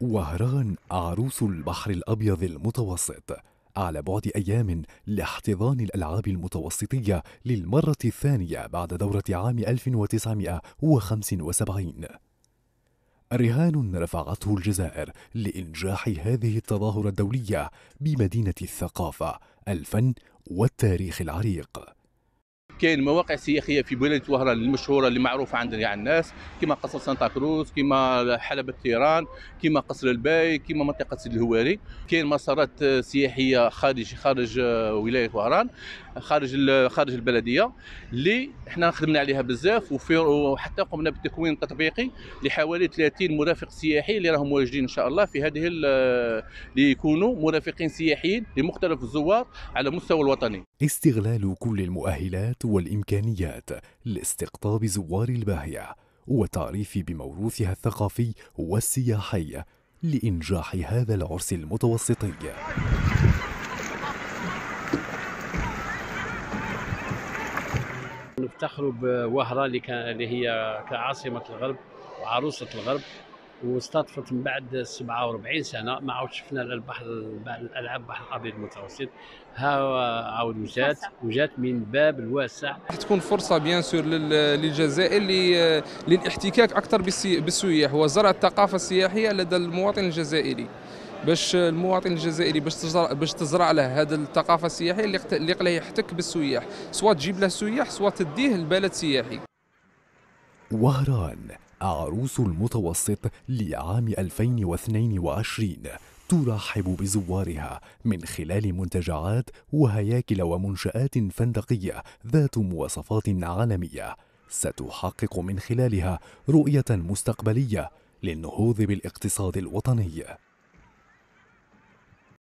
وهران عروس البحر الأبيض المتوسط على بعد أيام لاحتضان الألعاب المتوسطية للمرة الثانية بعد دورة عام 1975 رهان رفعته الجزائر لإنجاح هذه التظاهرة الدولية بمدينة الثقافة، الفن والتاريخ العريق كاين مواقع سياحيه في مدينه وهران المشهوره اللي معروفه عند يعني الناس كما قصر سانتا كروز كما حلبة تيران كما قصر الباي كما منطقه سيد الهواري كاين مسارات سياحيه خارج خارج ولايه وهران خارج خارج البلديه اللي احنا خدمنا عليها بزاف وحتى قمنا بالتكوين التطبيقي لحوالي 30 مرافق سياحي اللي راهم واجدين ان شاء الله في هذه اللي يكونوا مرافقين سياحيين لمختلف الزوار على مستوى الوطني استغلال كل المؤهلات والامكانيات لاستقطاب زوار الباهيه وتعريف بموروثها الثقافي والسياحي لإنجاح هذا العرس المتوسطي تخرب وهرة اللي هي كعاصمة الغرب وعروسة الغرب واستضفت من بعد 47 سنه ما عاود شفنا البحر الالعاب البحر الابيض المتوسط ها عاود وجات وجات من باب الواسع تكون فرصه بيان سور للجزائر للاحتكاك اكثر بالسياح وزرع الثقافه السياحيه لدى المواطن الجزائري باش المواطن الجزائري باش تزرع باش تزرع له هذا الثقافه السياحيه اللي اللي قلها يحتك بالسياح سواء تجيب له السياح سواء تديه لبلد سياحي وهران عروس المتوسط لعام 2022 ترحب بزوارها من خلال منتجعات وهياكل ومنشآت فندقية ذات مواصفات عالمية ستحقق من خلالها رؤية مستقبلية للنهوض بالاقتصاد الوطني